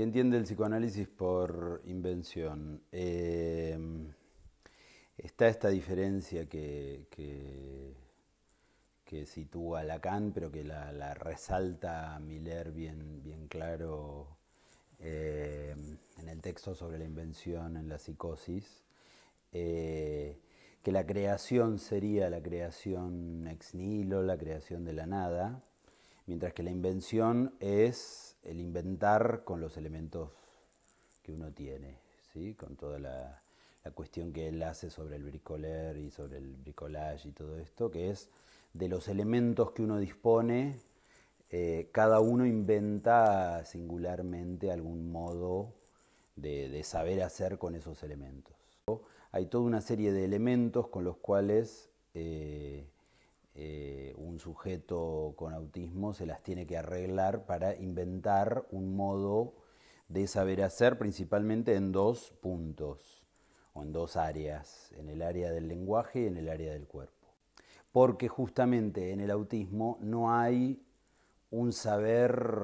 ¿Qué entiende el psicoanálisis por invención? Em, está esta diferencia que, que, sitúa Lacan, pero que la, resalta Miller bien, claro em, en el texto sobre la invención en la psicosis, eh, que la creación sería la creación ex nihilo, la creación de la nada, mientras que la invención es el inventar con los elementos que uno tiene, ¿sí? con toda la, la cuestión que él hace sobre el bricoler y sobre el bricolage y todo esto, que es de los elementos que uno dispone, eh, cada uno inventa singularmente algún modo de, de, saber hacer con esos elementos. Hay toda una serie de elementos con los cuales eh, eh, un sujeto con autismo se las tiene que arreglar para inventar un modo de saber hacer principalmente en dos puntos o en dos áreas, en el área del lenguaje y en el área del cuerpo. Porque justamente en el autismo no hay un saber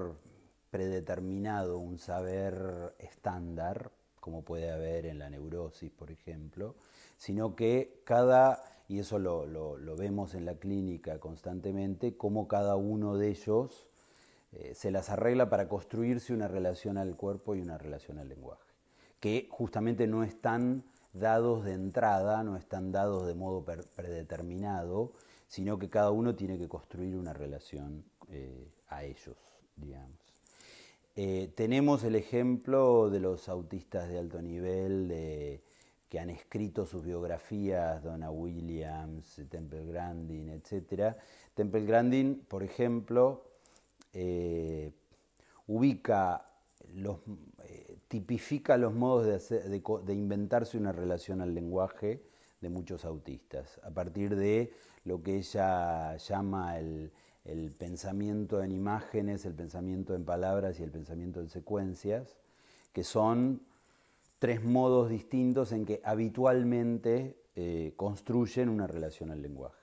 predeterminado, un saber estándar, como puede haber en la neurosis, por ejemplo, sino que cada, y eso lo, vemos en la clínica constantemente, cómo cada uno de ellos eh, se las arregla para construirse una relación al cuerpo y una relación al lenguaje, que justamente no están dados de entrada, no están dados de modo predeterminado, sino que cada uno tiene que construir una relación eh, a ellos, digamos. Eh, tenemos el ejemplo de los autistas de alto nivel que han escrito sus biografías, Donna Williams, Temple Grandin, etc. Temple Grandin, por ejemplo, eh, ubica, eh, tipifica los modos de inventarse una relación al lenguaje de muchos autistas, a partir de lo que ella llama el, el pensamiento en imágenes, el pensamiento en palabras y el pensamiento en secuencias, que son tres modos distintos en que habitualmente eh, construyen una relación al lenguaje.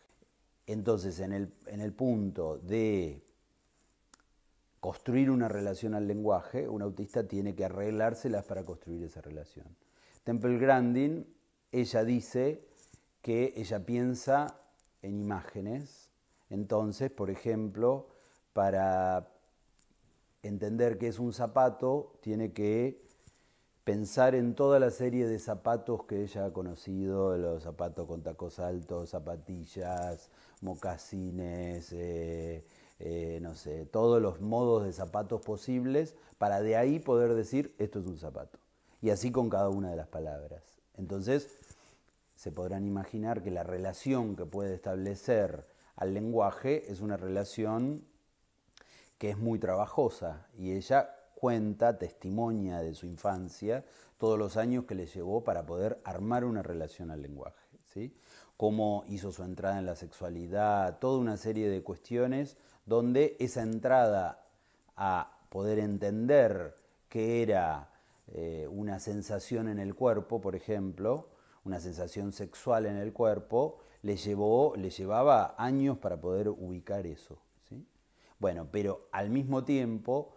Entonces, en el, en el punto de construir una relación al lenguaje, un autista tiene que arreglárselas para construir esa relación. Temple Grandin, ella dice que ella piensa en imágenes entonces, por ejemplo, para entender qué es un zapato, tiene que pensar en toda la serie de zapatos que ella ha conocido, los zapatos con tacos altos, zapatillas, mocasines, eh, eh, no sé, todos los modos de zapatos posibles, para de ahí poder decir, esto es un zapato. Y así con cada una de las palabras. Entonces, se podrán imaginar que la relación que puede establecer al lenguaje es una relación que es muy trabajosa y ella cuenta, testimonia de su infancia, todos los años que le llevó para poder armar una relación al lenguaje, cómo hizo su entrada en la sexualidad, toda una serie de cuestiones donde esa entrada a poder entender qué era eh, una sensación en el cuerpo, por ejemplo, una sensación sexual en el cuerpo, le, llevó, le llevaba años para poder ubicar eso. Bueno, pero al mismo tiempo,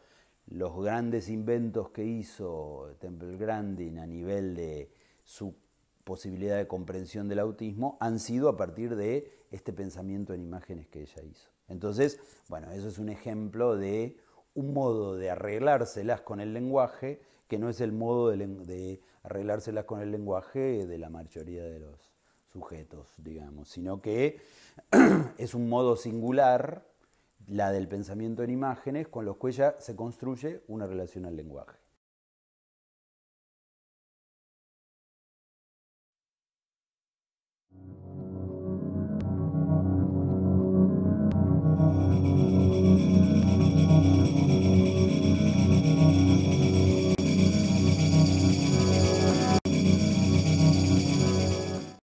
los grandes inventos que hizo Temple Grandin a nivel de su posibilidad de comprensión del autismo han sido a partir de este pensamiento en imágenes que ella hizo. Entonces, bueno, eso es un ejemplo de un modo de arreglárselas con el lenguaje que no es el modo de, arreglárselas con el lenguaje de la mayoría de los sujetos, digamos, sino que es un modo singular, la del pensamiento en imágenes, con los cuales ya se construye una relación al lenguaje.